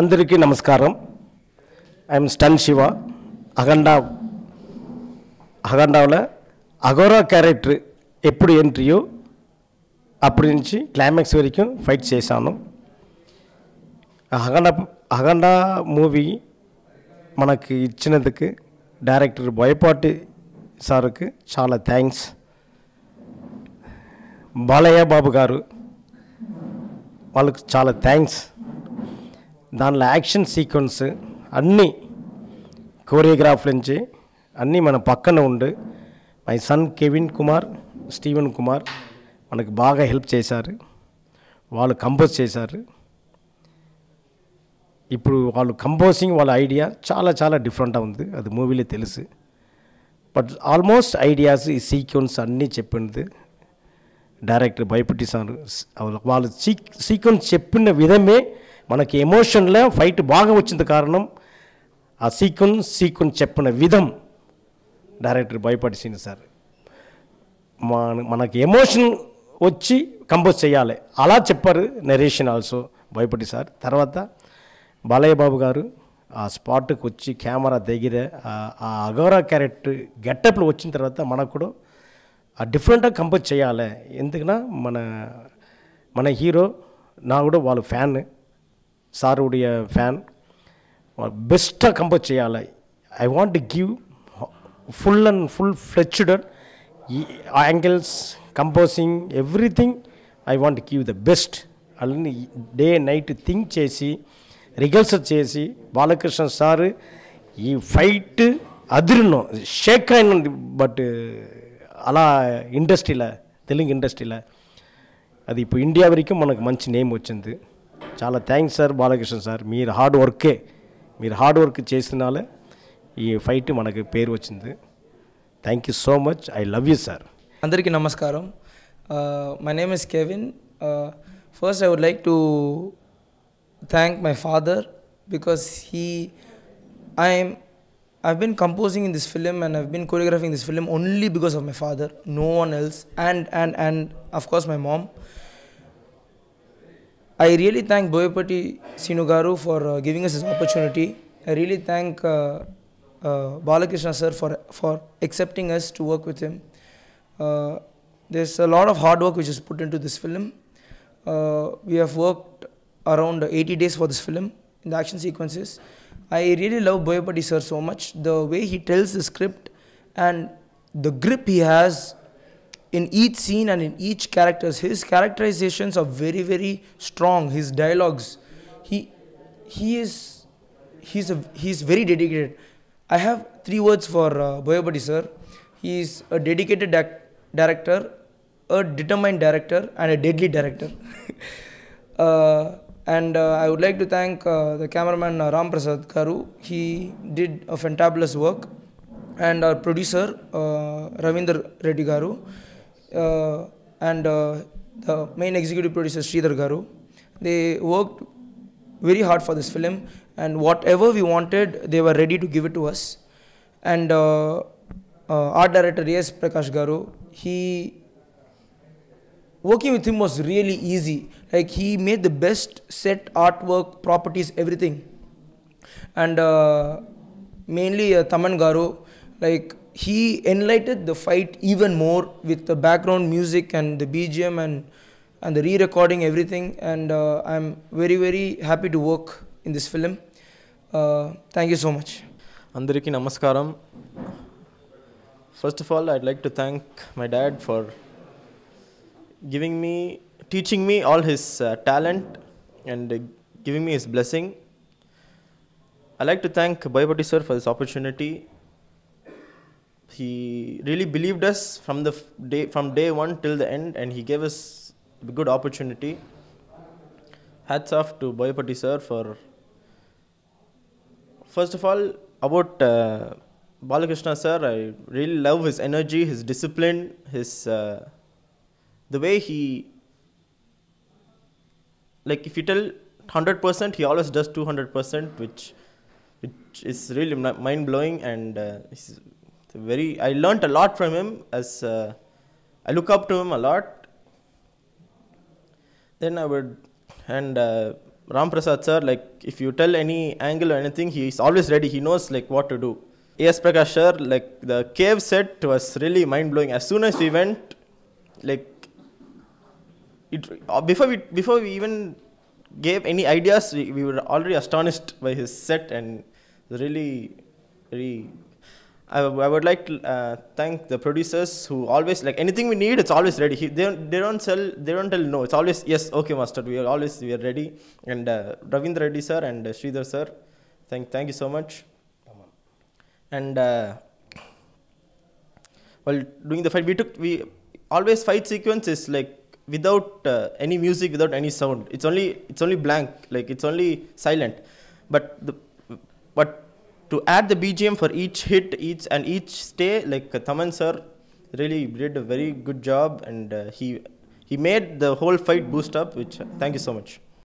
అందరికీ నమస్కారం I'm Stun Siva Akhanda அகண்டாவில் அகோரா క్యారెక్టర్ ఎప్పుడు ఎంట్రీయో అప్పటి నుంచి క్లైమాక్స్ వరకు ఫైట్ చేశాను అగండ అగండ మూవీ మనకి ఇచ్చినందుకు డైరెక్టర్ బోయపాటి సార్కు చాలా థ్యాంక్స్ బాలయ్య బాబు గారు వాళ్ళకు చాలా థ్యాంక్స్ దానిలో యాక్షన్ సీక్వెన్స్ అన్నీ కోరియోగ్రాఫ్ నుంచి అన్నీ మన పక్కన ఉండి my son Kevin Kumar Steven Kumar మనకు బాగా హెల్ప్ చేశారు వాళ్ళు కంపోజ్ చేశారు ఇప్పుడు వాళ్ళు కంపోజింగ్ వాళ్ళ ఐడియా చాలా చాలా డిఫరెంట్గా ఉంది అది మూవీలో తెలుసు బట్ ఆల్మోస్ట్ ఐడియాస్ ఈ సీక్వెన్స్ అన్నీ చెప్పింది డైరెక్టర్ సార్ వాళ్ళు సీక్వెన్స్ చెప్పిన విధమే మనకి ఎమోషన్లో ఫైట్ బాగా వచ్చింది కారణం ఆ సీక్వెన్ సీక్వెన్ చెప్పిన విధం డైరెక్టర్ భయపడిసింది సార్ మన మనకి ఎమోషన్ వచ్చి కంపోజ్ చేయాలి అలా చెప్పారు నరేషన్ ఆల్సో భయపడి సార్ తర్వాత బాలయ్య బాబు గారు ఆ స్పాట్కి వచ్చి కెమెరా దగ్గర ఆ అగౌరా క్యారెక్టర్ గెటప్లో వచ్చిన తర్వాత మనకు కూడా ఆ డిఫరెంట్గా కంపోజ్ చేయాలి ఎందుకన్నా మన మన హీరో నా కూడా వాళ్ళు ఫ్యాన్ சாருடைய ஃபேன் பெஸ்ட்டாக கம்போஸ் செய்யால I want to give full and full ஃப்ளெச்சுடர் ஆங்கிள்ஸ் కంపోజింగ్ everything I want give the best అలాని డే నైట్ థింక్ చేసి రిహర్సల్ చేసి బాలకృష్ణ సార్ ఈ ఫైట్ అదిరినో షేక్ అయినంది బట్ అలా ఇండస్ట్రీలో తెలుగు ఇండస్ట్రీలో అది ఇప్పుడు ఇండియా వరకు మనకు మంచి నేమ్ వచ్చింది చాలా థ్యాంక్స్ సార్ బాలకృష్ణ సార్ మీరు హార్డ్ వర్కే మీరు హార్డ్ వర్క్ చేసినాలే ఈ ఫైట్ మనకి పేరు వచ్చింది thank you so much I love you sir అందరికీ నమస్కారం my name is Kevin first I would like to thank my father because he I'm I've been composing in this film and I've been choreographing this film only because of my father, no one else, and and and of course my mom. I really thank Boyapati Sinugaru for uh, giving us this opportunity. I really thank uh, uh, Balakrishna sir for, for accepting us to work with him. Uh, there's a lot of hard work which is put into this film. Uh, we have worked around 80 days for this film in the action sequences. I really love Boyapati sir so much. The way he tells the script and the grip he has in each scene and in each characters his characterizations are very very strong his dialogues he he is he's a, he's very dedicated i have three words for uh, boyabadi sir he is a dedicated director a determined director and a deadly director uh, and uh, i would like to thank uh, the cameraman uh, ram prasad karu he did a fantabulous work and our producer uh, Ravindra Reddy Garu. Uh, and uh, the main executive producer Sridhar Garu. They worked very hard for this film and whatever we wanted, they were ready to give it to us. And uh, uh, art director yes, Prakash Garu, he working with him was really easy. Like he made the best set, artwork, properties, everything. And uh, mainly uh, Taman Garu, like he enlightened the fight even more with the background music and the BGM and and the re-recording everything and uh, I'm very very happy to work in this film. Uh, thank you so much. Andariki Namaskaram. First of all, I'd like to thank my dad for giving me, teaching me all his uh, talent and giving me his blessing. I'd like to thank Bhayapati sir for this opportunity he really believed us from the day from day one till the end, and he gave us a good opportunity. Hats off to Boyapati sir for. First of all, about uh, Balakrishna sir, I really love his energy, his discipline, his uh, the way he like if you tell 100% he always does 200% which which is really mind blowing and uh, very I learnt a lot from him as uh, I look up to him a lot. Then I would and uh, Ram Prasad sir, like if you tell any angle or anything, he is always ready. He knows like what to do. A.S. Prakash sir, like the cave set was really mind blowing. As soon as we went, like it uh, before we before we even gave any ideas, we, we were already astonished by his set and really, really I, I would like to uh, thank the producers who always like anything we need. It's always ready. He, they don't they don't sell they don't tell no. It's always yes okay master. We are always we are ready. And uh, Ravindra Reddy sir and uh, Sridhar sir, thank thank you so much. And uh, while doing the fight, we took we always fight sequence is like without uh, any music, without any sound. It's only it's only blank. Like it's only silent. But the but to add the BGM for each hit each and each stay like uh, Thaman sir really did a very good job and uh, he he made the whole fight boost up which uh, thank you so much